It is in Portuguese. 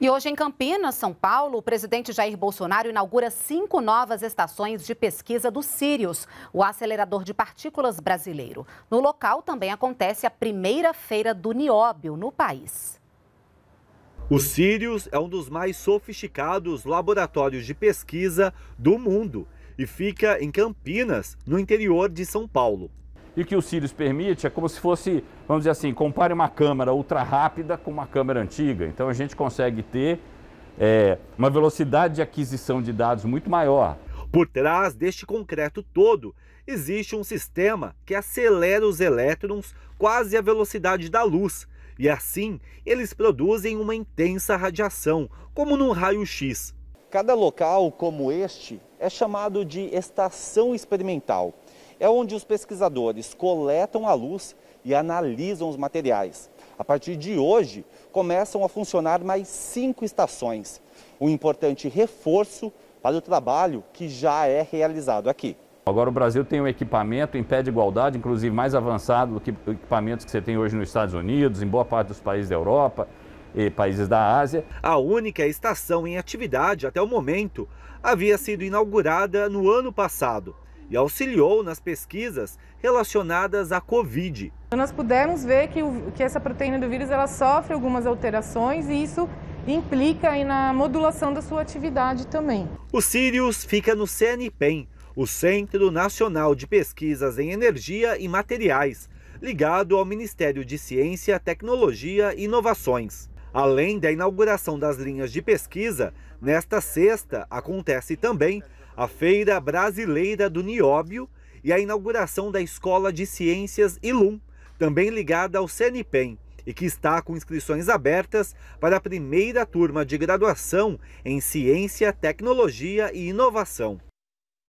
E hoje em Campinas, São Paulo, o presidente Jair Bolsonaro inaugura cinco novas estações de pesquisa do Sirius, o acelerador de partículas brasileiro. No local também acontece a primeira feira do nióbio no país. O Sirius é um dos mais sofisticados laboratórios de pesquisa do mundo e fica em Campinas, no interior de São Paulo. E o que o Sirius permite é como se fosse, vamos dizer assim, compare uma câmera ultra rápida com uma câmera antiga. Então a gente consegue ter é, uma velocidade de aquisição de dados muito maior. Por trás deste concreto todo, existe um sistema que acelera os elétrons quase à velocidade da luz. E assim, eles produzem uma intensa radiação, como num raio-x. Cada local como este é chamado de estação experimental é onde os pesquisadores coletam a luz e analisam os materiais. A partir de hoje, começam a funcionar mais cinco estações, um importante reforço para o trabalho que já é realizado aqui. Agora o Brasil tem um equipamento em pé de igualdade, inclusive mais avançado do que equipamentos que você tem hoje nos Estados Unidos, em boa parte dos países da Europa e países da Ásia. A única estação em atividade até o momento havia sido inaugurada no ano passado e auxiliou nas pesquisas relacionadas à Covid. Nós pudemos ver que, o, que essa proteína do vírus ela sofre algumas alterações e isso implica aí na modulação da sua atividade também. O Sirius fica no CNPEM, o Centro Nacional de Pesquisas em Energia e Materiais, ligado ao Ministério de Ciência, Tecnologia e Inovações. Além da inauguração das linhas de pesquisa, nesta sexta acontece também a Feira Brasileira do Nióbio e a inauguração da Escola de Ciências Ilum, também ligada ao CNPEM, e que está com inscrições abertas para a primeira turma de graduação em Ciência, Tecnologia e Inovação.